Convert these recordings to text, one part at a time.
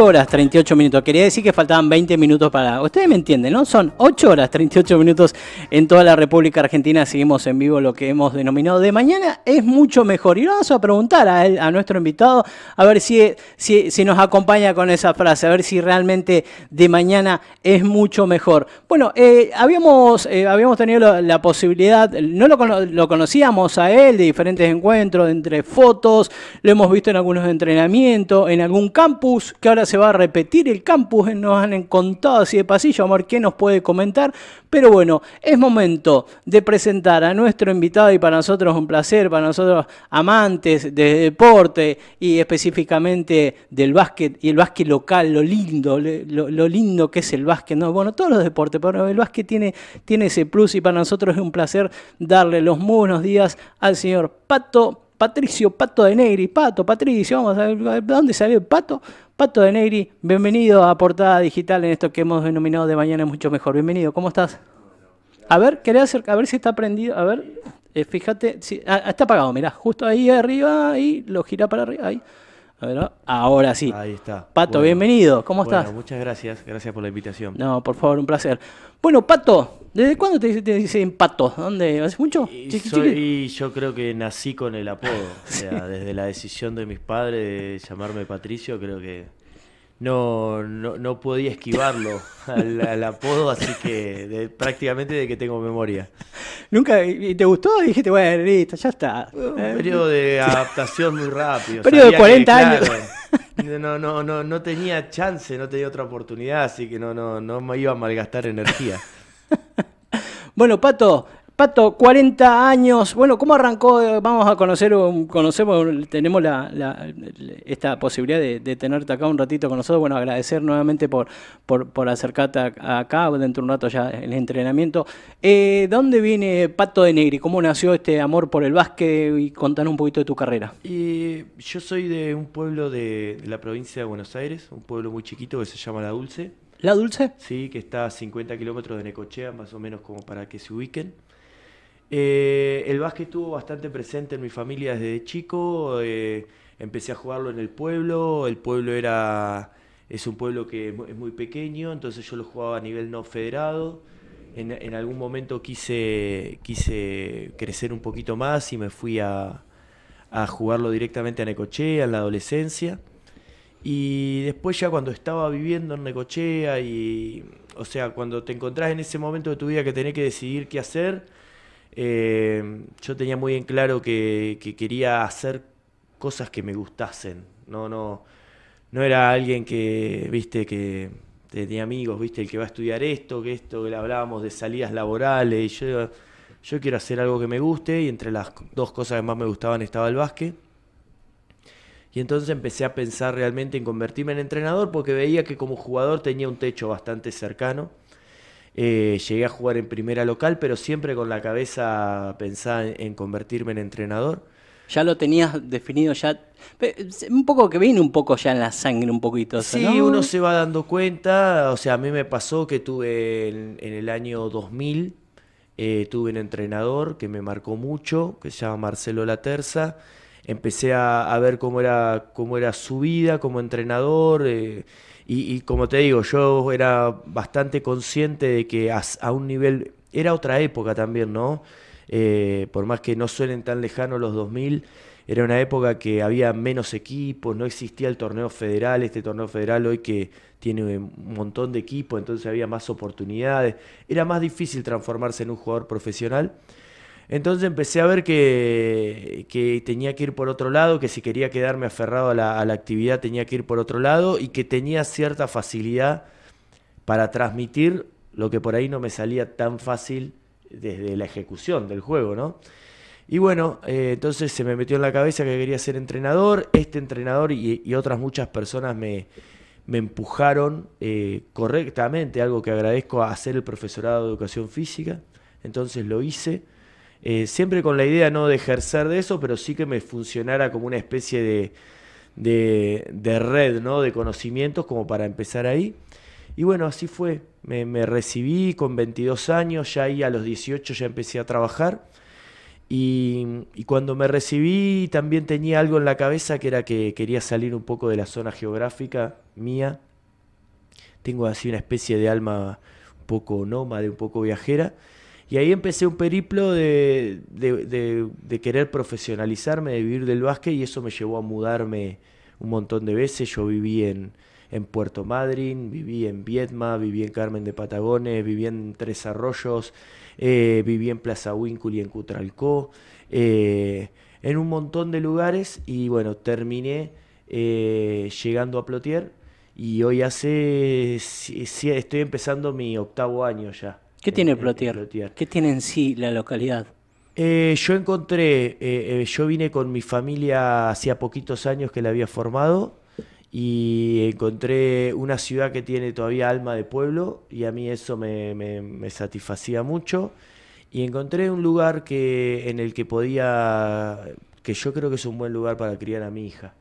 horas 38 minutos. Quería decir que faltaban 20 minutos para... Ustedes me entienden, ¿no? Son 8 horas 38 minutos en toda la República Argentina. Seguimos en vivo lo que hemos denominado de mañana es mucho mejor. Y lo vamos a preguntar a, él, a nuestro invitado a ver si, si, nos acompaña con esa frase, a ver si realmente de mañana es mucho mejor. Bueno, eh, habíamos, eh, habíamos tenido la, posibilidad, no lo, lo conocíamos a él de diferentes encuentros, entre fotos, lo hemos visto en algunos entrenamientos, en algún campus que ahora se va a repetir el campus, nos han contado así de pasillo, amor, ¿qué nos puede comentar? Pero bueno, es momento de presentar a nuestro invitado y para nosotros un placer, para nosotros amantes de deporte y específicamente del básquet y el básquet local, lo lindo, lo, lindo que es el básquet, ¿no? Bueno, todos los deportes, pero el básquet tiene, tiene ese plus y para nosotros es un placer darle los muy buenos días al señor Pato. Patricio Pato de Negri, Pato, Patricio, vamos a ver, ¿dónde salió el Pato? Pato de Negri, bienvenido a Portada Digital en esto que hemos denominado de mañana es mucho mejor. Bienvenido, ¿cómo estás? A ver, quería hacer, a ver si está prendido, a ver, eh, fíjate, si, ah, está apagado, mira, justo ahí arriba, y lo gira para arriba, ahí ahora sí. Ahí está. Pato, bienvenido. ¿Cómo estás? Muchas gracias. Gracias por la invitación. No, por favor, un placer. Bueno, Pato, ¿desde cuándo te, te dicen Pato? ¿Dónde? ¿Hace mucho? Y, yo creo que nací con el apodo. O sea, desde la decisión de mis padres de llamarme Patricio, creo que no, no, podía esquivarlo al, apodo, así que prácticamente de que tengo memoria. ¿Nunca y te gustó? Dijiste, bueno, listo, ya está. Eh, periodo de adaptación muy rápido. periodo de 40 años. no, no, no, no tenía chance, no tenía otra oportunidad, así que no, no, no me iba a malgastar energía. Bueno, Pato, Pato, 40 años. Bueno, ¿cómo arrancó? Vamos a conocer, conocemos, tenemos esta posibilidad de, tenerte acá un ratito con nosotros. Bueno, agradecer nuevamente por, acercarte acá, dentro de un rato ya el entrenamiento. Eh, ¿Dónde viene Pato de Negri? ¿Cómo nació este amor por el básquet? Y contanos un poquito de tu carrera. yo soy de un pueblo de, de la provincia de Buenos Aires, un pueblo muy chiquito que se llama La Dulce. ¿La Dulce? Sí, que está a 50 kilómetros de Necochea, más o menos como para que se ubiquen. Eh, el básquet estuvo bastante presente en mi familia desde chico. Eh, empecé a jugarlo en el pueblo. El pueblo era es un pueblo que es muy pequeño, entonces yo lo jugaba a nivel no federado. En, algún momento quise, quise crecer un poquito más y me fui a, a jugarlo directamente a Necochea en la adolescencia. Y después ya cuando estaba viviendo en Necochea y, o sea, cuando te encontrás en ese momento de tu vida que tenés que decidir qué hacer, eh, yo tenía muy en claro que, quería hacer cosas que me gustasen. No, no, no era alguien que, viste, que tenía amigos, viste, el que va a estudiar esto, que esto, que le hablábamos de salidas laborales. yo, yo quiero hacer algo que me guste y entre las dos cosas que más me gustaban estaba el básquet. Y entonces empecé a pensar realmente en convertirme en entrenador porque veía que como jugador tenía un techo bastante cercano eh, llegué a jugar en primera local, pero siempre con la cabeza pensada en, convertirme en entrenador. Ya lo tenías definido, ya. Un poco que viene un poco ya en la sangre, un poquito. sí, uno se va dando cuenta. O sea, a mí me pasó que tuve en, el año 2000, eh, tuve un entrenador que me marcó mucho, que se llama Marcelo Terza. Empecé a, ver cómo era, cómo era su vida como entrenador. Eh, y, como te digo, yo era bastante consciente de que a, un nivel, era otra época también, ¿no? Eh, por más que no suenen tan lejanos los 2000, era una época que había menos equipos, no existía el torneo federal, este torneo federal hoy que tiene un montón de equipos, entonces había más oportunidades, era más difícil transformarse en un jugador profesional. Entonces empecé a ver que, tenía que ir por otro lado, que si quería quedarme aferrado a la, actividad tenía que ir por otro lado y que tenía cierta facilidad para transmitir lo que por ahí no me salía tan fácil desde la ejecución del juego, ¿no? Y bueno, eh, entonces se me metió en la cabeza que quería ser entrenador. Este entrenador y, otras muchas personas me, empujaron eh, correctamente, algo que agradezco a hacer el profesorado de educación física. Entonces lo hice eh, siempre con la idea no de ejercer de eso, pero sí que me funcionara como una especie de, de, red, ¿no? de conocimientos como para empezar ahí. Y bueno, así fue. Me, recibí con 22 años, ya ahí a los 18 ya empecé a trabajar. Y, cuando me recibí también tenía algo en la cabeza que era que quería salir un poco de la zona geográfica mía. Tengo así una especie de alma un poco nómada, un poco viajera. Y ahí empecé un periplo de, querer profesionalizarme, de vivir del básquet, y eso me llevó a mudarme un montón de veces. Yo viví en, Puerto Madryn, viví en Vietma, viví en Carmen de Patagones, viví en Tres Arroyos, eh, viví en Plaza Huíncul y en Cutralcó, eh, en un montón de lugares, y bueno, terminé eh, llegando a Plotier. Y hoy hace, estoy empezando mi octavo año ya ¿Qué tiene eh, Plotier? ¿Qué tiene en sí la localidad? Eh, yo encontré, eh, yo vine con mi familia hacía poquitos años que la había formado y encontré una ciudad que tiene todavía alma de pueblo y a mí eso me, satisfacía mucho y encontré un lugar que en el que podía que yo creo que es un buen lugar para criar a mi hija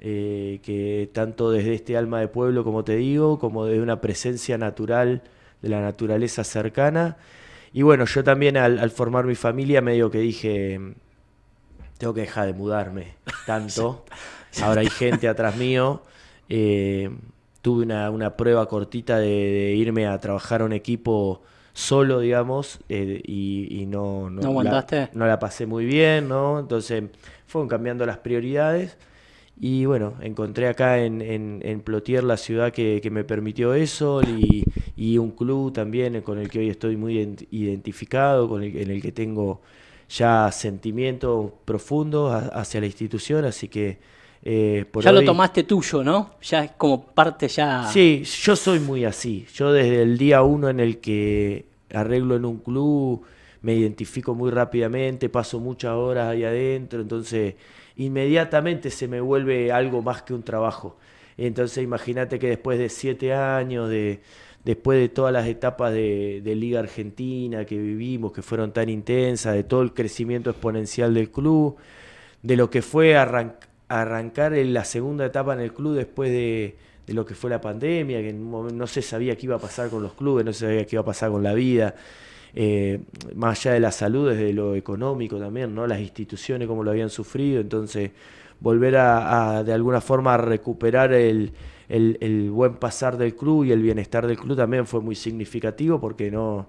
que tanto desde este alma de pueblo como te digo como desde una presencia natural de la naturaleza cercana. Y bueno, yo también al, formar mi familia medio que dije, tengo que dejar de mudarme tanto. Ahora hay gente atrás mío. Eh, tuve una, prueba cortita de, irme a trabajar a un equipo solo, digamos, eh, y, no, no, la, no la pasé muy bien, ¿no? Entonces fueron cambiando las prioridades. Y bueno, encontré acá en, Plotier la ciudad que, me permitió eso y, un club también con el que hoy estoy muy identificado, con el, en el que tengo ya sentimientos profundos hacia la institución, así que... Eh, ya lo tomaste tuyo, ¿no? Ya es como parte ya... Sí, yo soy muy así. Yo desde el día uno en el que arreglo en un club me identifico muy rápidamente, paso muchas horas ahí adentro, entonces inmediatamente se me vuelve algo más que un trabajo. Entonces imagínate que después de siete años, de, después de todas las etapas de, Liga Argentina que vivimos, que fueron tan intensas, de todo el crecimiento exponencial del club, de lo que fue arrancar la segunda etapa en el club después de, de lo que fue la pandemia, que en un no se sabía qué iba a pasar con los clubes, no se sabía qué iba a pasar con la vida. Eh, más allá de la salud, desde lo económico también, ¿no? Las instituciones como lo habían sufrido, entonces volver a, de alguna forma a recuperar el, buen pasar del club y el bienestar del club también fue muy significativo porque no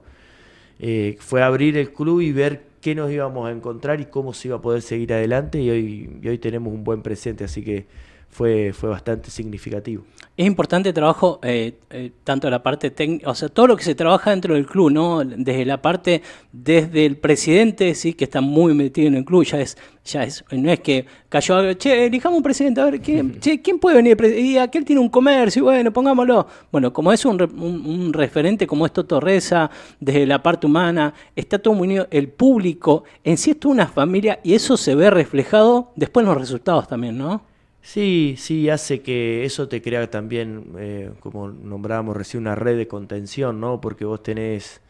eh, fue abrir el club y ver qué nos íbamos a encontrar y cómo se iba a poder seguir adelante y hoy, y hoy tenemos un buen presente, así que fue, fue bastante significativo. Es importante el trabajo, eh, eh tanto la parte técnica, o sea, todo lo que se trabaja dentro del club, ¿no? Desde la parte, desde el presidente, sí, que está muy metido en el club, ya es, ya es, no es que cayó algo, che, elijamos un presidente, a ver, ¿quién, che, ¿quién puede venir? Y aquel tiene un comercio, bueno, pongámoslo. Bueno, como es un, un, referente como es Torreza, desde la parte humana, está todo muy unido, el público, en sí es toda una familia, y eso se ve reflejado después en los resultados también, ¿no? Sí, sí, hace que eso te crea también, eh, como nombrábamos recién, una red de contención, ¿no? Porque vos tenés,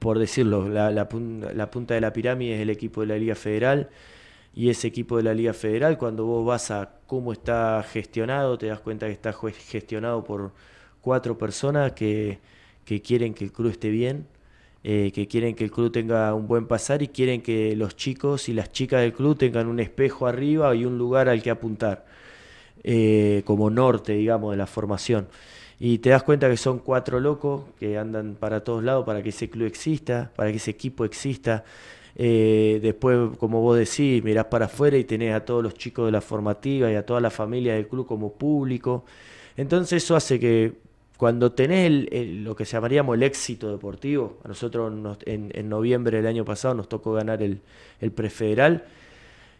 por decirlo, la, punta, de la pirámide es el equipo de la Liga Federal y ese equipo de la Liga Federal, cuando vos vas a cómo está gestionado, te das cuenta que está gestionado por cuatro personas que, quieren que el club esté bien, eh, que quieren que el club tenga un buen pasar y quieren que los chicos y las chicas del club tengan un espejo arriba y un lugar al que apuntar. Eh, como norte, digamos, de la formación. Y te das cuenta que son cuatro locos que andan para todos lados para que ese club exista, para que ese equipo exista. Eh, después, como vos decís, mirás para afuera y tenés a todos los chicos de la formativa y a toda la familia del club como público. Entonces eso hace que cuando tenés lo que llamaríamos el éxito deportivo, a nosotros en, noviembre del año pasado nos tocó ganar el, el prefederal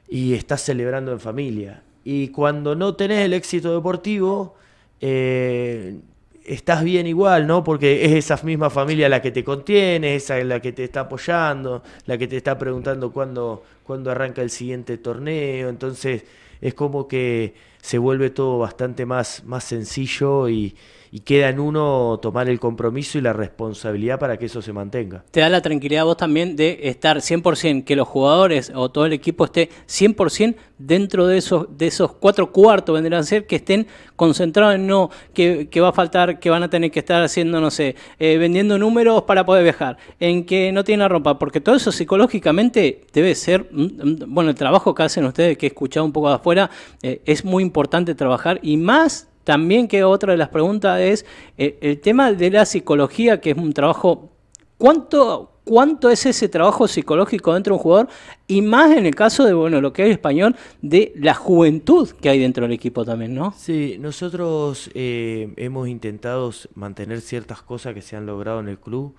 y estás celebrando en familia y cuando no tenés el éxito deportivo, eh, estás bien igual, ¿no? Porque es esa misma familia la que te contiene, esa es la que te está apoyando, la que te está preguntando cuándo, cuándo arranca el siguiente torneo. Entonces es como que se vuelve todo bastante más, más sencillo y, y queda en uno tomar el compromiso y la responsabilidad para que eso se mantenga. Te da la tranquilidad vos también de estar 100%, que los jugadores o todo el equipo esté 100% dentro de esos, de esos cuatro cuartos, vendrán a ser que estén concentrados en no, que, va a faltar, que van a tener que estar haciendo, no sé, eh, vendiendo números para poder viajar, en que no tiene la ropa, porque todo eso psicológicamente debe ser, mm, mm, bueno, el trabajo que hacen ustedes, que he escuchado un poco de afuera, eh, es muy importante trabajar y más también que otra de las preguntas es eh, el tema de la psicología, que es un trabajo, ¿cuánto, cuánto es ese trabajo psicológico dentro de un jugador? Y más en el caso de, bueno, lo que es español, de la juventud que hay dentro del equipo también, ¿no? Sí, nosotros eh, hemos intentado mantener ciertas cosas que se han logrado en el club.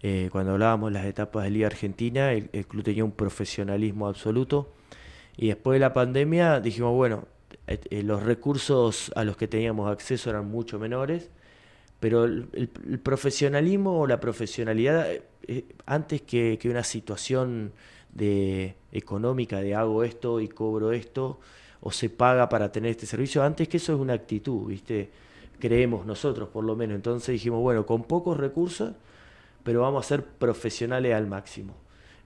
Eh, cuando hablábamos de las etapas de Liga Argentina, el, club tenía un profesionalismo absoluto. Y después de la pandemia dijimos, bueno, eh, eh, los recursos a los que teníamos acceso eran mucho menores, pero el, profesionalismo o la profesionalidad, eh, antes que, que, una situación de, económica de hago esto y cobro esto, o se paga para tener este servicio, antes que eso es una actitud, ¿viste? Creemos nosotros, por lo menos. Entonces dijimos, bueno, con pocos recursos, pero vamos a ser profesionales al máximo.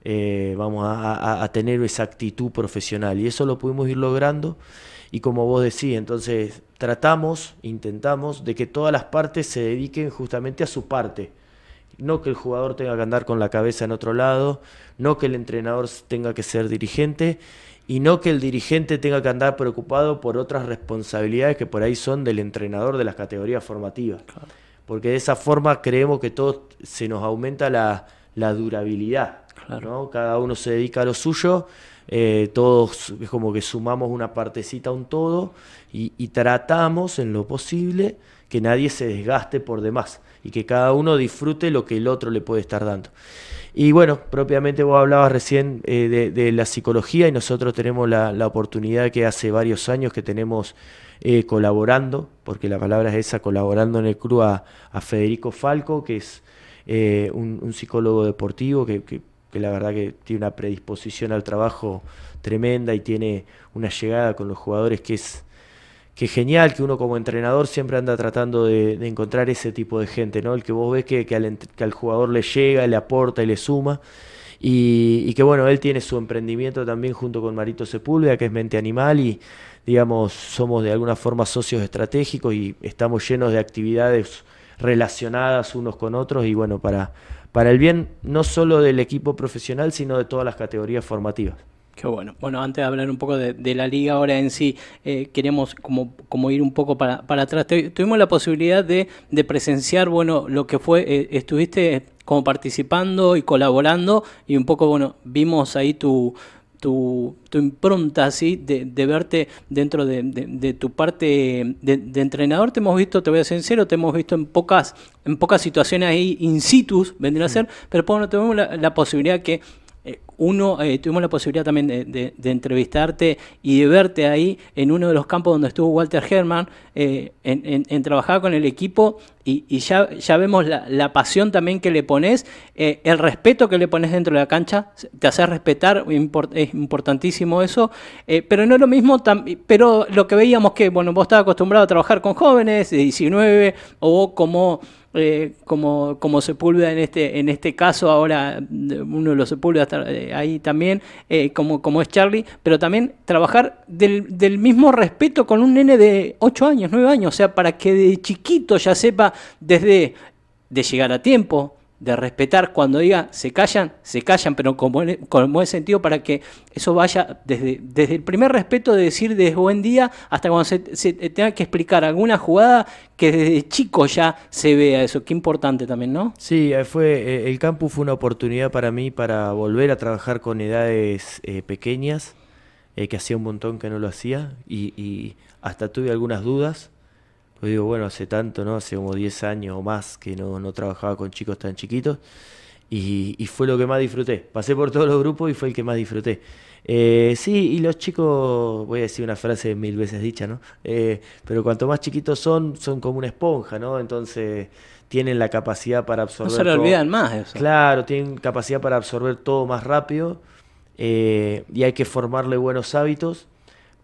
Eh, vamos a, tener esa actitud profesional. Y eso lo pudimos ir logrando. Y como vos decís, entonces tratamos, intentamos de que todas las partes se dediquen justamente a su parte. No que el jugador tenga que andar con la cabeza en otro lado, no que el entrenador tenga que ser dirigente y no que el dirigente tenga que andar preocupado por otras responsabilidades que por ahí son del entrenador de las categorías formativas. Porque de esa forma creemos que todo se nos aumenta la durabilidad cada uno se dedica a lo suyo, eh, todos es como que sumamos una partecita a un todo y, tratamos en lo posible que nadie se desgaste por demás y que cada uno disfrute lo que el otro le puede estar dando. Y bueno, propiamente vos hablabas recién eh, de, la psicología y nosotros tenemos la, oportunidad que hace varios años que tenemos eh, colaborando, porque la palabra es esa, colaborando en el club a, Federico Falco, que es un, psicólogo deportivo que la verdad que tiene una predisposición al trabajo tremenda y tiene una llegada con los jugadores que es que genial, que uno como entrenador siempre anda tratando de, encontrar ese tipo de gente, ¿no? El que vos ves que, al, jugador le llega, le aporta y le suma. Y, y, que bueno, él tiene su emprendimiento también junto con Marito Sepúlveda, que es Mente Animal, y digamos, somos de alguna forma socios estratégicos y estamos llenos de actividades relacionadas unos con otros, y bueno, para, para el bien no solo del equipo profesional, sino de todas las categorías formativas. Qué bueno. Bueno, antes de hablar un poco de, la liga ahora en sí, eh, queremos como, como ir un poco para, para atrás. tuvimos la posibilidad de, presenciar, bueno, lo que fue, eh, estuviste como participando y colaborando y un poco, bueno, vimos ahí tu, tu, tu impronta así de, verte dentro de, tu parte de, entrenador. Te hemos visto, te voy a ser sincero, te hemos visto en pocas, en pocas situaciones ahí in situ, vendría a ser, pero por tenemos la posibilidad que eh, uno, eh, tuvimos la posibilidad también de, entrevistarte y de verte ahí en uno de los campos donde estuvo Walter Herman, eh, en, trabajar con el equipo y, ya, ya vemos la, pasión también que le pones, el respeto que le pones dentro de la cancha, te hace respetar, es importantísimo eso, pero no es lo mismo, pero lo que veíamos que, bueno, vos estabas acostumbrado a trabajar con jóvenes de 19 o como eh, como, como Sepúlveda en este, en este caso, ahora uno de los Sepúlvedas eh, ahí también, eh, como, es Charlie, pero también trabajar del, del, mismo respeto con un nene de 8 años, 9 años, o sea, para que de chiquito ya sepa desde de llegar a tiempo, de respetar cuando diga se callan, se callan, pero como buen e, sentido para que eso vaya desde, desde el primer respeto de decir de buen día hasta cuando se, eh, tenga que explicar alguna jugada que desde chico ya se vea eso, qué importante también, ¿no? Sí, eh, fue, eh, el campus fue una oportunidad para mí para volver a trabajar con edades pequeñas, que hacía un montón que no lo hacía y hasta tuve algunas dudas digo, bueno, hace tanto, ¿no? Hace como 10 años o más que no, trabajaba con chicos tan chiquitos. Y, fue lo que más disfruté. Pasé por todos los grupos y fue el que más disfruté. Eh, sí, y los chicos, voy a decir una frase mil veces dicha, ¿no? Eh, pero cuanto más chiquitos son, son como una esponja, ¿no? Entonces tienen la capacidad para absorber. No se lo olvidan más Claro, tienen capacidad para absorber todo más rápido eh, y hay que formarle buenos hábitos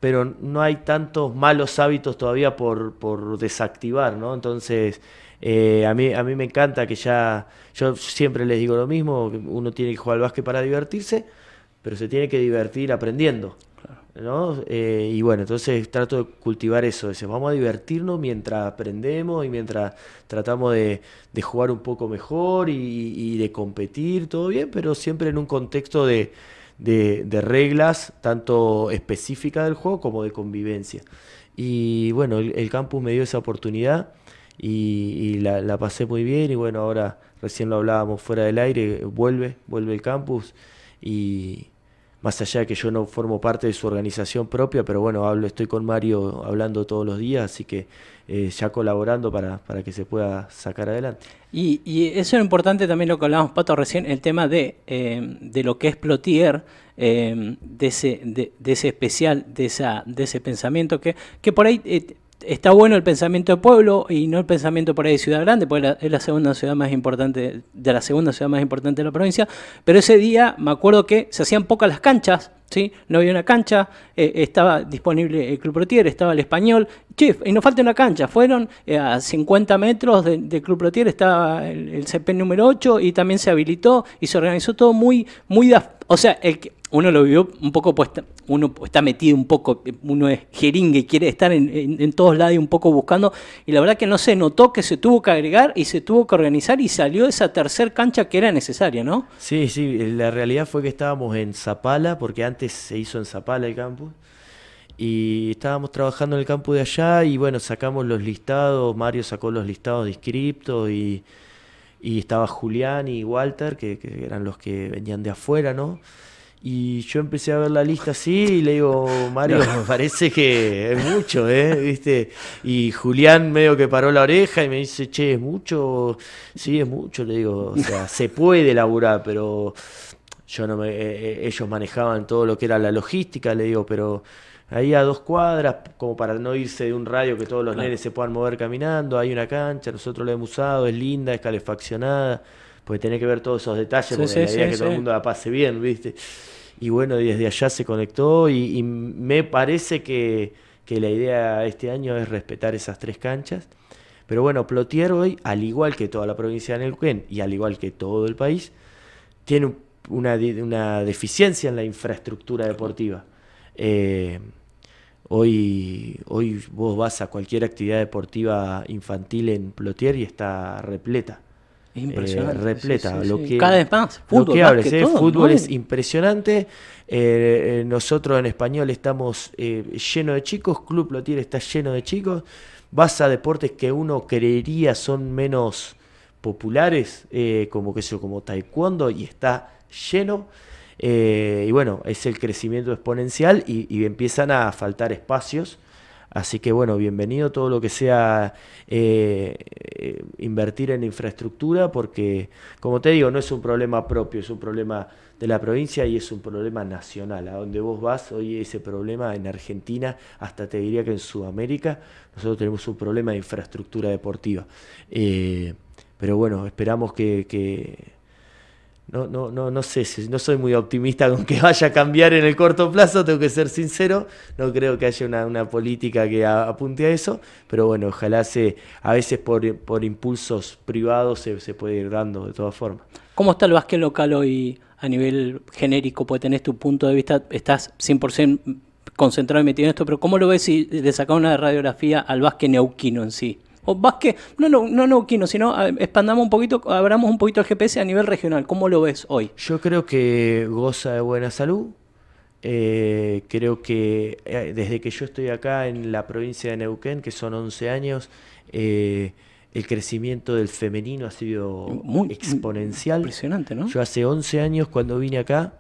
pero no hay tantos malos hábitos todavía por, por desactivar, ¿no? Entonces, eh, a, mí, a mí me encanta que ya, yo siempre les digo lo mismo, uno tiene que jugar al básquet para divertirse, pero se tiene que divertir aprendiendo. ¿no? Eh, y bueno, entonces trato de cultivar eso, vamos a divertirnos mientras aprendemos y mientras tratamos de, jugar un poco mejor y, de competir, todo bien, pero siempre en un contexto de, de, reglas, tanto específicas del juego como de convivencia. Y bueno, el, campus me dio esa oportunidad y, y la, la, pasé muy bien y bueno, ahora recién lo hablábamos fuera del aire, vuelve, vuelve el campus y, más allá de que yo no formo parte de su organización propia, pero bueno, hablo, estoy con Mario hablando todos los días, así que eh, ya colaborando para, para, que se pueda sacar adelante. Y, y eso es importante también lo que hablábamos, Pato, recién, el tema de, eh, lo que es Plotier, eh, de, ese, ese especial, de, esa, de ese pensamiento que, que por ahí está bueno el pensamiento de pueblo y no el pensamiento por ahí de ciudad grande, porque es la segunda ciudad más importante, de la segunda ciudad más importante de la provincia, pero ese día me acuerdo que se hacían pocas las canchas, ¿sí? No había una cancha, eh, estaba disponible el Club Protier, estaba el Español, chif, y no falta una cancha, fueron eh, a 50 metros del Club Protier, estaba el, CP número 8 y también se habilitó y se organizó todo muy, muy, o sea, el uno lo vio un poco, pues, uno está metido un poco, uno es jeringue, quiere estar en, en, todos lados y un poco buscando, y la verdad que no se notó que se tuvo que agregar y se tuvo que organizar y salió esa tercer cancha que era necesaria, ¿no? Sí, sí, la realidad fue que estábamos en Zapala, porque antes se hizo en Zapala el campus, y estábamos trabajando en el campo de allá y bueno, sacamos los listados, Mario sacó los listados de inscriptos y estaba Julián y Walter, que, eran los que venían de afuera, ¿no? Y yo empecé a ver la lista así y le digo, Mario, me parece que es mucho, ¿eh? ¿Viste? Y Julián medio que paró la oreja y me dice, che, es mucho. Sí, es mucho, le digo. O sea, se puede laburar, pero yo no me, eh, eh, ellos manejaban todo lo que era la logística, le digo, pero ahí a dos cuadras, como para no irse de un radio que todos los nenes se puedan mover caminando, hay una cancha, nosotros la hemos usado, es linda, es calefaccionada, pues tenés que ver todos esos detalles, porque que todo el mundo la pase bien, ¿viste? y bueno, desde allá se conectó y, me parece que, la idea este año es respetar esas tres canchas. Pero bueno, Plotier hoy, al igual que toda la provincia de Neuquén y al igual que todo el país, tiene una, deficiencia en la infraestructura deportiva. Eh, hoy, hoy vos vas a cualquier actividad deportiva infantil en Plotier y está repleta impresionante. Eh, repleta. lo que, Cada vez más. Fútbol, hables, ¿eh? fútbol es impresionante. Eh, nosotros en español estamos llenos de chicos. Club Lotier está lleno de chicos. Vas a deportes que uno creería son menos populares, como que eso, como taekwondo, y está lleno. y bueno, es el crecimiento exponencial y empiezan a faltar espacios Así que bueno, bienvenido todo lo que sea eh, eh, invertir en infraestructura, porque como te digo, no es un problema propio, es un problema de la provincia y es un problema nacional. A donde vos vas, hoy ese problema en Argentina, hasta te diría que en Sudamérica, nosotros tenemos un problema de infraestructura deportiva. Eh, pero bueno, esperamos que no, no, no, no sé, no soy muy optimista con que vaya a cambiar en el corto plazo, tengo que ser sincero, no creo que haya una, política que apunte a eso, pero bueno, ojalá se, a veces por, impulsos privados se, se, puede ir dando de todas formas. ¿Cómo está el básquet local hoy a nivel genérico? puede tener tu punto de vista, estás 100% concentrado y metido en esto, pero ¿cómo lo ves si le sacas una radiografía al básquet neuquino en sí? O que, no, no, no Kino, sino expandamos un poquito, abramos un poquito el GPS a nivel regional. ¿Cómo lo ves hoy? Yo creo que goza de buena salud. Eh, creo que eh, desde que yo estoy acá en la provincia de Neuquén, que son 11 años, eh, el crecimiento del femenino ha sido Muy, exponencial. Impresionante, ¿no? Yo hace 11 años cuando vine acá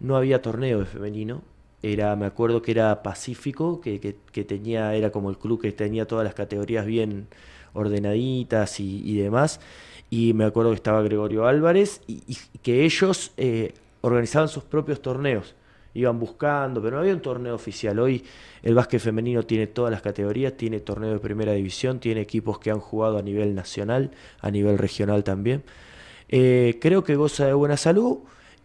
no había torneo de femenino era, me acuerdo que era Pacífico, que, tenía, era como el club que tenía todas las categorías bien ordenaditas y, demás. Y me acuerdo que estaba Gregorio Álvarez y, que ellos eh, organizaban sus propios torneos. Iban buscando, pero no había un torneo oficial. Hoy el básquet femenino tiene todas las categorías, tiene torneo de primera división, tiene equipos que han jugado a nivel nacional, a nivel regional también. Eh, creo que goza de buena salud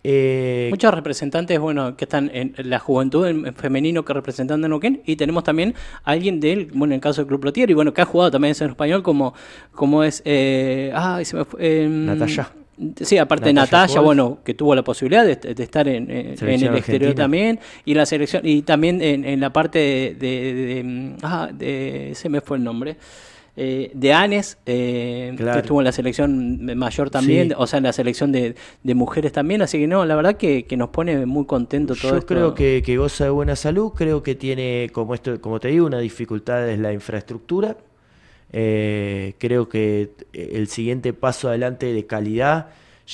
eh, Muchos representantes, bueno, que están en la juventud en femenino que representan a Neuquén y tenemos también alguien del, bueno, en el caso del Club Plotier y bueno, que ha jugado también en español como, como es, eh, em, Natalia. Sí, aparte de Natalia, bueno, que tuvo la posibilidad de, estar en, el exterior también, y la selección, y también en, la parte de, de, ah, de se me fue el nombre, eh, de Anes, eh, que estuvo en la selección mayor también, o sea, en la selección de, mujeres también, así que no, la verdad que, nos pone muy contento todo Yo creo que, goza de buena salud, creo que tiene, como, esto, como te digo, una dificultad es la infraestructura, eh, creo que el siguiente paso adelante de calidad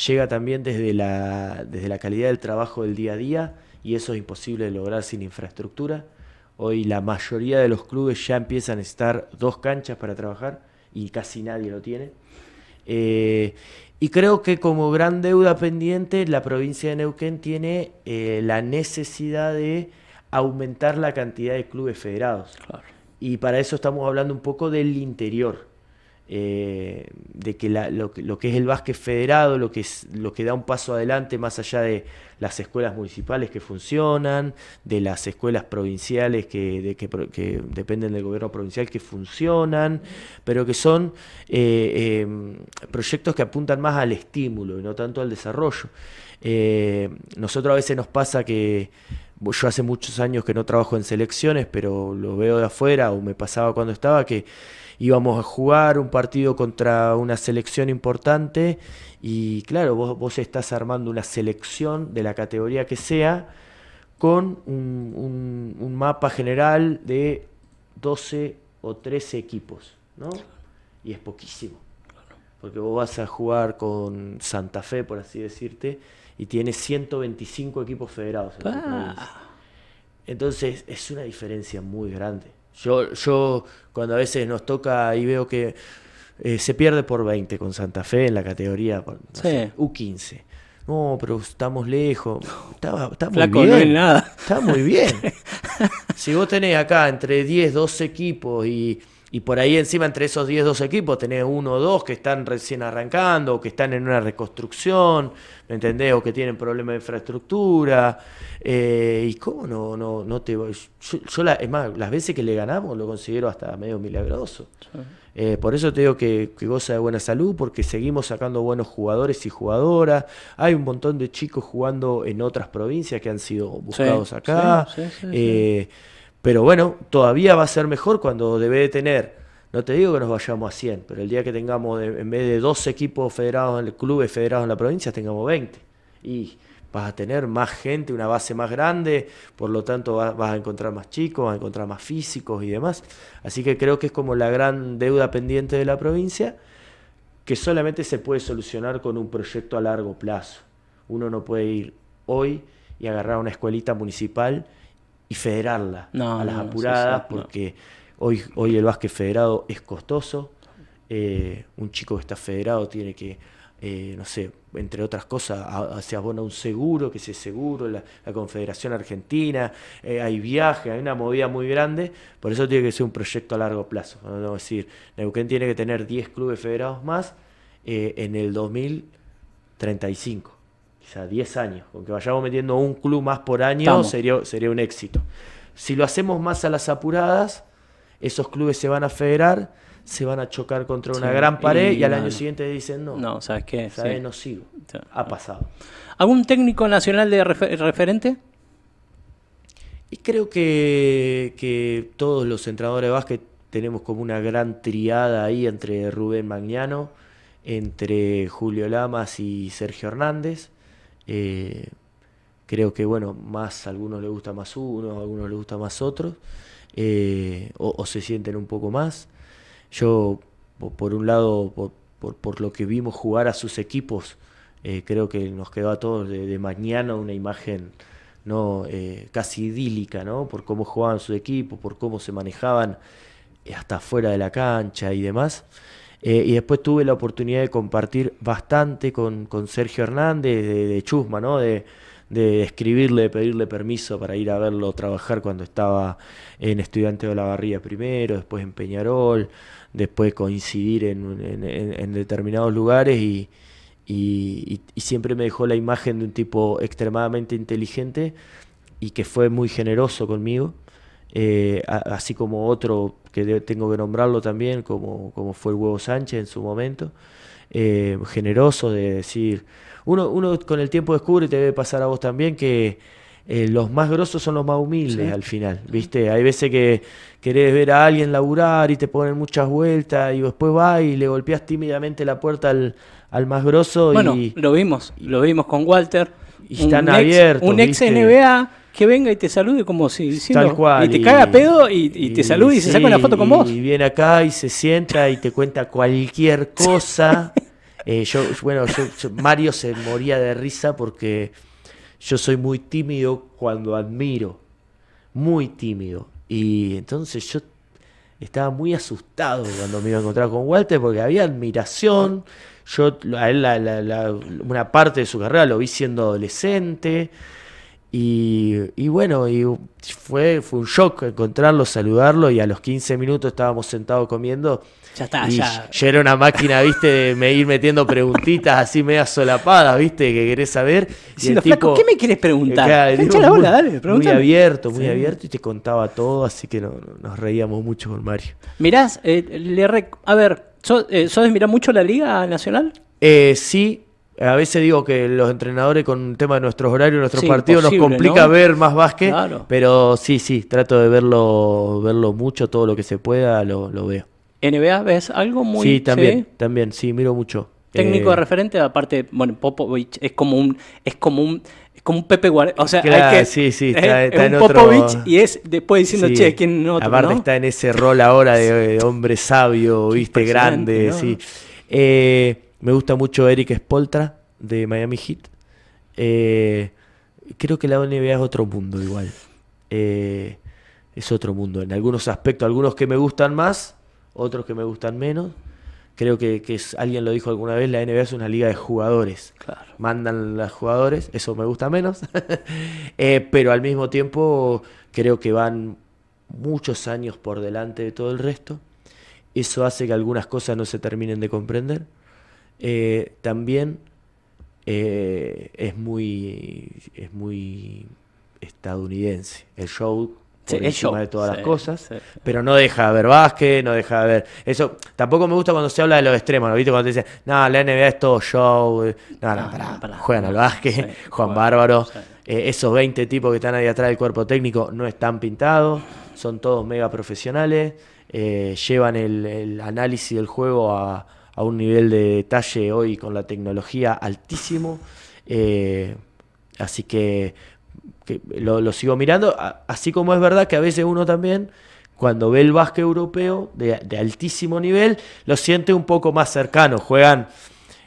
llega también desde la, desde la calidad del trabajo del día a día y eso es imposible de lograr sin infraestructura. Hoy la mayoría de los clubes ya empiezan a necesitar dos canchas para trabajar y casi nadie lo tiene. Eh, y creo que como gran deuda pendiente, la provincia de Neuquén tiene eh, la necesidad de aumentar la cantidad de clubes federados. Y para eso estamos hablando un poco del interior. Eh, de que, lo que, es el básquet federado, lo que, es, lo que da un paso adelante más allá de las escuelas municipales que funcionan, de las escuelas provinciales que, dependen del gobierno provincial que funcionan, pero que son eh, em, proyectos que apuntan más al estímulo y no tanto al desarrollo. Eh, nosotros a veces nos pasa que yo hace muchos años que no trabajo en selecciones, pero lo veo de afuera o me pasaba cuando estaba que íbamos a jugar un partido contra una selección importante y claro, vos, vos estás armando una selección de la categoría que sea con un, mapa general de 12 o 13 equipos, ¿no? Y es poquísimo. Porque vos vas a jugar con Santa Fe, por así decirte, y tiene 125 equipos federados. Entonces es una diferencia muy grande. Yo, yo cuando a veces nos toca y veo que eh, se pierde por 20 con Santa Fe en la categoría U15. No, pero estamos lejos. Está, está muy nada. Está muy bien. si vos tenés acá entre 10, 12 equipos y y por ahí encima entre esos 10, 12 equipos tenés uno o dos que están recién arrancando, o que están en una reconstrucción, ¿me entendés? O que tienen problemas de infraestructura. Eh, ¿Y cómo no, no, no te voy? Yo, es más, las veces que le ganamos lo considero hasta medio milagroso. Eh, por eso te digo que, goza de buena salud, porque seguimos sacando buenos jugadores y jugadoras. Hay un montón de chicos jugando en otras provincias que han sido buscados acá. Eh, pero bueno, todavía va a ser mejor cuando debe de tener, no te digo que nos vayamos a 100, pero el día que tengamos, en vez de 12 equipos federados en el club, federados en la provincia, tengamos 20. Y vas a tener más gente, una base más grande, por lo tanto vas, vas a encontrar más chicos, vas a encontrar más físicos y demás. Así que creo que es como la gran deuda pendiente de la provincia, que solamente se puede solucionar con un proyecto a largo plazo. Uno no puede ir hoy y agarrar una escuelita municipal y federarla a las apuradas, porque hoy, hoy el básquet federado es costoso. Eh, un chico que está federado tiene que, eh, no sé, entre otras cosas, se abona un seguro, que ese seguro, la, Confederación Argentina, eh, hay viaje hay una movida muy grande, por eso tiene que ser un proyecto a largo plazo. No, decir, Neuquén tiene que tener 10 clubes federados más en el 2035 ya 10 años, aunque vayamos metiendo un club más por año sería, sería un éxito. Si lo hacemos más a las apuradas, esos clubes se van a federar, se van a chocar contra una gran pared y, al año siguiente dicen no. No, ¿sabes qué? No sigo. Ha pasado. ¿Algún técnico nacional de referente? Y creo que, que, todos los entrenadores de básquet tenemos como una gran triada ahí entre Rubén Magnano, entre Julio Lamas y Sergio Hernández. Eh, creo que, bueno, más algunos les gusta más uno, algunos les gusta más otro eh, o, se sienten un poco más. Yo, por un lado, por, lo que vimos jugar a sus equipos, eh, creo que nos quedó a todos de, mañana una imagen no casi idílica, ¿no? Por cómo jugaban sus equipos por cómo se manejaban hasta fuera de la cancha y demás. Eh, y después tuve la oportunidad de compartir bastante con, Sergio Hernández de, Chusma, ¿no? De, escribirle, de pedirle permiso para ir a verlo trabajar cuando estaba en Estudiante de la Barría primero, después en Peñarol, después coincidir en, determinados lugares y, siempre me dejó la imagen de un tipo extremadamente inteligente y que fue muy generoso conmigo. Eh, así como otro que tengo que nombrarlo también, como, como fue el Huevo Sánchez en su momento, eh, generoso de decir, uno, uno con el tiempo descubre, y te debe pasar a vos también, que eh, los más grosos son los más humildes al final, ¿viste? Hay veces que querés ver a alguien laburar y te ponen muchas vueltas y después va y le golpeas tímidamente la puerta al, más grosso. y, lo vimos, lo vimos con Walter. Y están un ex NBA que venga y te salude como si diciendo, y te caga pedo y, te salude y, se saca una foto con vos. Y viene acá y se sienta y te cuenta cualquier cosa. Eh, yo, bueno, Mario se moría de risa porque yo soy muy tímido cuando admiro, muy tímido. Y entonces yo estaba muy asustado cuando me iba a encontrar con Walter porque había admiración. Yo a él una parte de su carrera lo vi siendo adolescente. Y, bueno, y fue, fue un shock encontrarlo, saludarlo y a los 15 minutos estábamos sentados comiendo. Ya está, ya. Yo era una máquina, viste, de me ir metiendo preguntitas así media solapadas, viste, que querés saber. ¿qué me querés preguntar? muy, abierto, muy abierto y te contaba todo, así que nos reíamos mucho con Mario. Mirás, eh, le a ver, eh, ¿sos, mirar mucho la Liga Nacional? Eh, sí, a veces digo que los entrenadores con el tema de nuestros horarios, nuestros partidos, nos complica ver más básquet, pero sí, sí, trato de verlo, verlo mucho, todo lo que se pueda, lo, veo. ¿NBA ves algo muy...? Sí, también, ¿sí? también, sí, miro mucho. Técnico de eh, referente, aparte, bueno, Popovich es como un... Es como un como un Pepe Guardiola. O sea, sí, sí, está, es Popovich y es después diciendo, che, ¿quién no? Aparte está en ese rol ahora de, hombre sabio, viste, grande, sí. Eh, me gusta mucho Eric Spoltra de Miami Heat. Eh, creo que la NBA es otro mundo igual. Eh, es otro mundo en algunos aspectos, algunos que me gustan más, otros que me gustan menos. Creo que, alguien lo dijo alguna vez, la NBA es una liga de jugadores. Claro. Mandan los jugadores, eso me gusta menos. Eh, pero al mismo tiempo creo que van muchos años por delante de todo el resto. Eso hace que algunas cosas no se terminen de comprender eh, también eh, es muy es muy estadounidense el show por el de todas las cosas, pero no deja de ver básquet, no deja de ver. Eso tampoco me gusta cuando se habla de los extremos, ¿no? ¿Viste? Cuando te dicen, no, la NBA es todo show, eh, no, no, ah, juegan al básquet, Juan Bárbaro. esos 20 tipos que están ahí atrás del cuerpo técnico no están pintados, son todos mega profesionales, llevan el análisis del juego a, a un nivel de detalle hoy con la tecnología altísimo. Eh, así que, lo, sigo mirando, así como es verdad que a veces uno también, cuando ve el básquet europeo de, altísimo nivel, lo siente un poco más cercano, juegan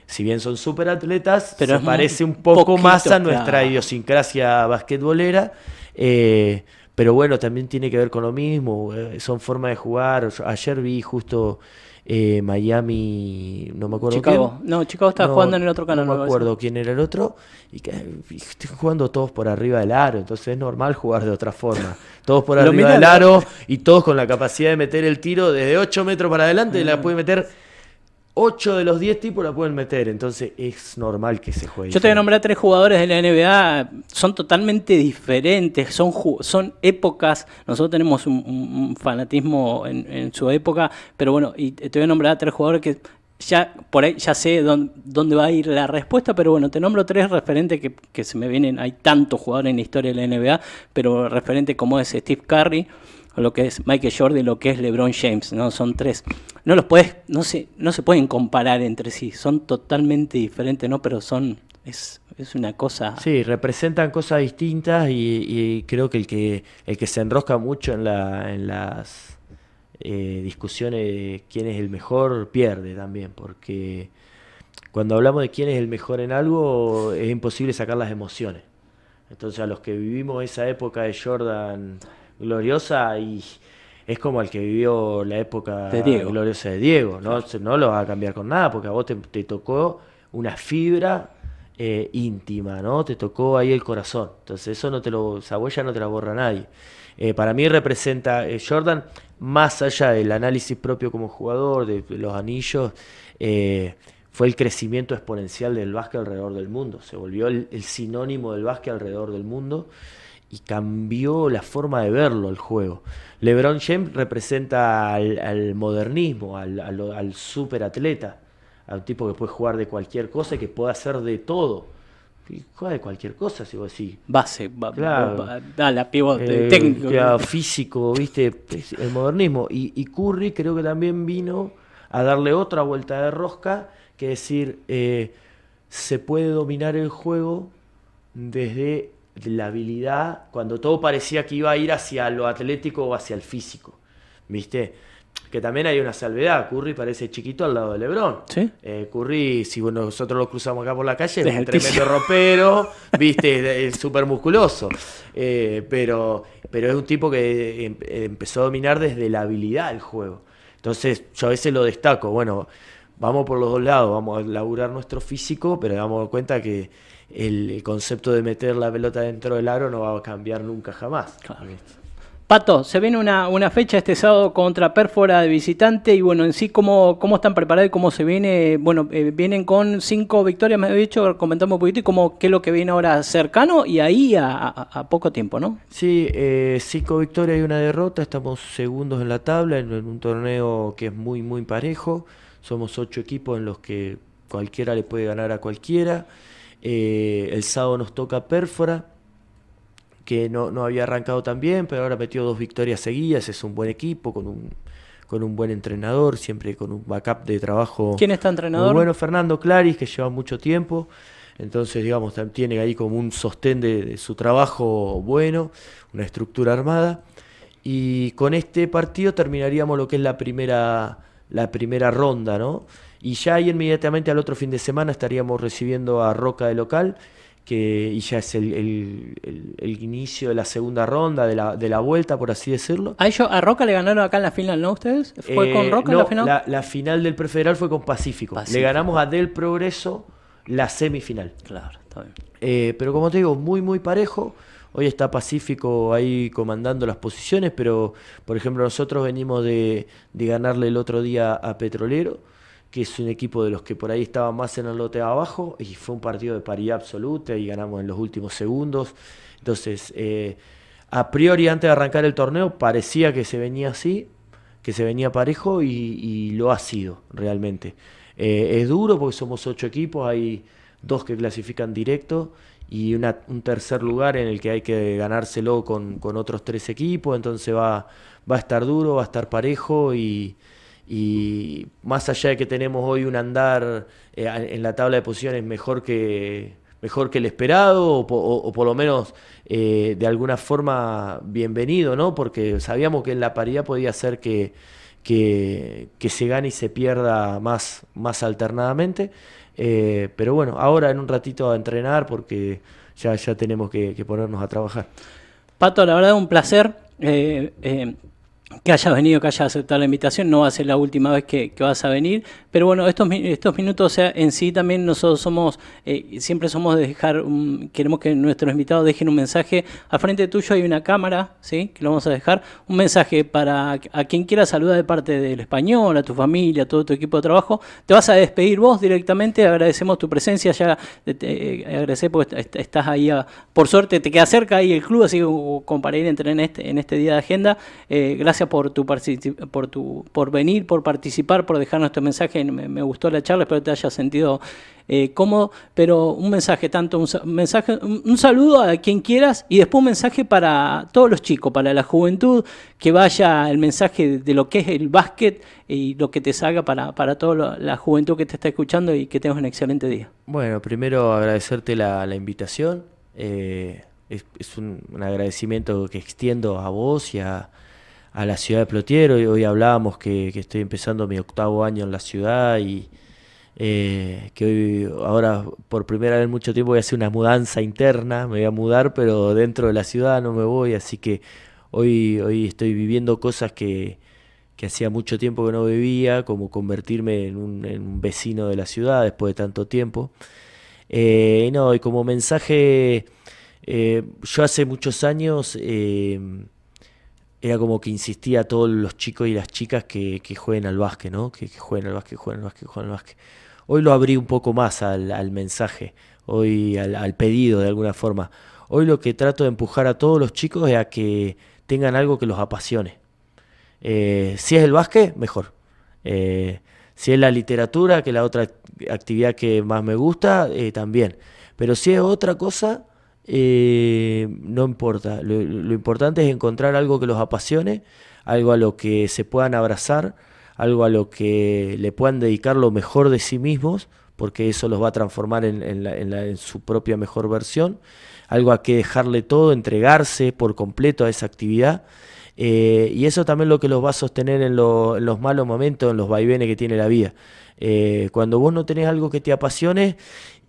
si bien son súper atletas, pero se parece un poco más a nuestra idiosincrasia basquetbolera. Eh, pero bueno, también tiene que ver con lo mismo, eh, son formas de jugar. ayer vi justo eh, Miami, no me acuerdo. Chicago, quién. no, Chicago estaba jugando en el otro canal. No me acuerdo quién era el otro, y que jugando todos por arriba del aro, entonces es normal jugar de otra forma. Todos por arriba del aro y todos con la capacidad de meter el tiro desde 8 metros para adelante, la mm. puede meter 8 de los 10 tipos la pueden meter, entonces es normal que se juegue. Yo te voy a nombrar tres jugadores de la NBA, son totalmente diferentes, son, son épocas, nosotros tenemos un, fanatismo en, su época, pero bueno, y te voy a nombrar a tres jugadores que ya por ahí ya sé dónde, va a ir la respuesta, pero bueno, te nombro tres referentes que, que se me vienen, hay tantos jugadores en la historia de la NBA, pero referente como es Steve Curry lo que es Michael Jordan y lo que es LeBron James, ¿no? Son tres. No los puedes, no se, no se pueden comparar entre sí, son totalmente diferentes, ¿no? Pero son, es, es una cosa. Sí, representan cosas distintas y, creo que el que el que se enrosca mucho en, la, en las eh, discusiones de quién es el mejor pierde también, porque cuando hablamos de quién es el mejor en algo es imposible sacar las emociones. Entonces a los que vivimos esa época de Jordan gloriosa y es como el que vivió la época de Diego. gloriosa de Diego. No, no lo va a cambiar con nada porque a vos te, tocó una fibra eh, íntima, ¿no? Te tocó ahí el corazón. Entonces eso no te lo, esa huella no te la borra nadie. Eh, para mí representa eh, Jordan, más allá del análisis propio como jugador, de, los anillos, fue el crecimiento exponencial del básquet alrededor del mundo. Se volvió el, el sinónimo del básquet alrededor del mundo y cambió la forma de verlo el juego. LeBron James representa al, modernismo, al, atleta. al tipo que puede jugar de cualquier cosa y que puede hacer de todo. juega de cualquier cosa, si vos decís. Base, va, da la pivote, eh, técnico. físico, viste, el modernismo. Y, Curry creo que también vino a darle otra vuelta de rosca, que decir, eh, se puede dominar el juego desde la habilidad cuando todo parecía que iba a ir hacia lo atlético o hacia el físico. ¿Viste? Que también hay una salvedad. Curry parece chiquito al lado de LeBron. ¿Sí? Eh, Curry, si nosotros lo cruzamos acá por la calle, es un ropero, ¿viste? Es súper musculoso. Eh, pero, pero es un tipo que eh, em, empezó a dominar desde la habilidad del juego. Entonces, yo a veces lo destaco. Bueno, vamos por los dos lados, vamos a laburar nuestro físico, pero damos cuenta que el concepto de meter la pelota dentro del aro no va a cambiar nunca jamás. Pato, se viene una, una, fecha este sábado contra Pérfora de visitante y bueno, en sí, ¿cómo, cómo están preparados y cómo se viene? Bueno, eh, vienen con cinco victorias, me he dicho, comentamos un poquito y cómo, qué es lo que viene ahora cercano y ahí a, poco tiempo, ¿no? Sí, eh, cinco victorias y una derrota, estamos segundos en la tabla, en un torneo que es muy, muy parejo, somos ocho equipos en los que cualquiera le puede ganar a cualquiera. Eh, el sábado nos toca Pérfora, que no, había arrancado tan bien, pero ahora metió dos victorias seguidas. Es un buen equipo, con un, con un buen entrenador, siempre con un backup de trabajo. ¿Quién está entrenador? bueno, Fernando Claris, que lleva mucho tiempo. Entonces, digamos, tiene ahí como un sostén de, su trabajo bueno, una estructura armada. Y con este partido terminaríamos lo que es la primera, la primera ronda, ¿no? Y ya ahí inmediatamente al otro fin de semana estaríamos recibiendo a Roca de local, que y ya es el, inicio de la segunda ronda, de la, vuelta, por así decirlo. ¿A, ellos, ¿A Roca le ganaron acá en la final, no ustedes? ¿Fue con eh, Roca la final? La, final del prefederal fue con Pacífico. Le ganamos a Del Progreso la semifinal. Claro, está bien. Eh, pero como te digo, muy, muy parejo. Hoy está Pacífico ahí comandando las posiciones, pero por ejemplo nosotros venimos de, de ganarle el otro día a Petrolero que es un equipo de los que por ahí estaba más en el lote abajo, y fue un partido de paridad absoluta y ganamos en los últimos segundos. Entonces, eh, a priori antes de arrancar el torneo parecía que se venía así, que se venía parejo y, lo ha sido realmente. Eh, es duro porque somos ocho equipos, hay dos que clasifican directo y un tercer lugar en el que hay que ganárselo con, con otros tres equipos, entonces va, va a estar duro, va a estar parejo y y más allá de que tenemos hoy un andar eh, en la tabla de posiciones mejor que mejor que el esperado o, por lo menos eh, de alguna forma bienvenido, ¿no? Porque sabíamos que la paridad podía ser que, que, se gane y se pierda más, más alternadamente. Eh, pero bueno, ahora en un ratito a entrenar porque ya, ya tenemos que, ponernos a trabajar. Pato, la verdad un placer que hayas venido, que haya aceptado la invitación. No va a ser la última vez que, vas a venir. Pero bueno, estos, estos minutos en sí también nosotros somos, eh, siempre somos de dejar, queremos que nuestros invitados dejen un mensaje. Al frente tuyo hay una cámara, ¿sí? Que lo vamos a dejar. Un mensaje para a quien quiera saludar de parte del español, a tu familia, a todo tu equipo de trabajo. Te vas a despedir vos directamente. Agradecemos tu presencia. Ya eh, te, te eh, agradecer porque estás ahí. por suerte te queda cerca ahí el club, así que como para ir en este, este día de agenda. gracias por tu, por venir, por participar, por dejarnos este mensaje. Me, gustó la charla, espero que te haya sentido eh, cómodo. Pero un mensaje, tanto un, mensaje, un, saludo a quien quieras y después un mensaje para todos los chicos, para la juventud, que vaya el mensaje de lo que es el básquet y lo que te salga para, toda la juventud que te está escuchando y que tengas un excelente día. Bueno, primero agradecerte la, invitación. Eh, es, un, agradecimiento que extiendo a vos y a, a la ciudad de Plotier. Hoy, hoy hablábamos que, estoy empezando mi octavo año en la ciudad y eh, que hoy, ahora por primera vez en mucho tiempo voy a hacer una mudanza interna, me voy a mudar, pero dentro de la ciudad no me voy, así que hoy, hoy estoy viviendo cosas que, hacía mucho tiempo que no vivía, como convertirme en un, vecino de la ciudad después de tanto tiempo. Eh, no, y como mensaje, eh, yo hace muchos años era como que insistía a todos los chicos y las chicas que, jueguen al básquet, ¿no? Que, jueguen al básquet, jueguen al básquet, jueguen al básquet. Hoy lo abrí un poco más al, al mensaje, hoy al, pedido de alguna forma. Hoy lo que trato de empujar a todos los chicos es a que tengan algo que los apasione. Eh, si es el básquet, mejor. Eh, si es la literatura, que es la otra actividad que más me gusta, eh, también. Pero si es otra cosa, eh, no importa. Lo, importante es encontrar algo que los apasione, algo a lo que se puedan abrazar, algo a lo que le puedan dedicar lo mejor de sí mismos, porque eso los va a transformar en, su propia mejor versión, algo a que dejarle todo, entregarse por completo a esa actividad. Eh, y eso también lo que los va a sostener en, los malos momentos, en los vaivenes que tiene la vida. Eh, cuando vos no tenés algo que te apasione,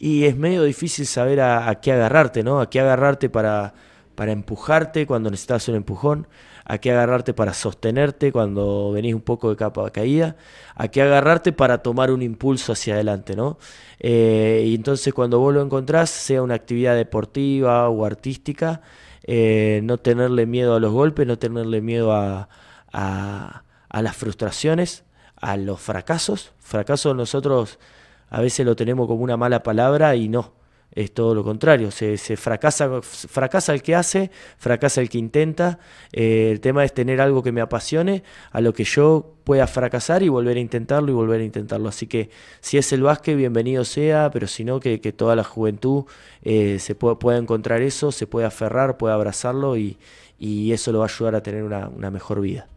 y es medio difícil saber a, qué agarrarte, ¿no? A qué agarrarte para, para empujarte cuando necesitas un empujón, a qué agarrarte para sostenerte cuando venís un poco de capa caída, a qué agarrarte para tomar un impulso hacia adelante, ¿no? Eh, y entonces cuando vos lo encontrás, sea una actividad deportiva o artística, eh, no tenerle miedo a los golpes, no tenerle miedo a, a las frustraciones, a los fracasos. Fracasos nosotros a veces lo tenemos como una mala palabra y no, es todo lo contrario, se, fracasa, fracasa el que hace, fracasa el que intenta, eh, el tema es tener algo que me apasione, a lo que yo pueda fracasar y volver a intentarlo y volver a intentarlo. Así que si es el básquet, bienvenido sea, pero si no, que, toda la juventud eh, se pueda, encontrar eso, se pueda aferrar, pueda abrazarlo y, eso lo va a ayudar a tener una mejor vida.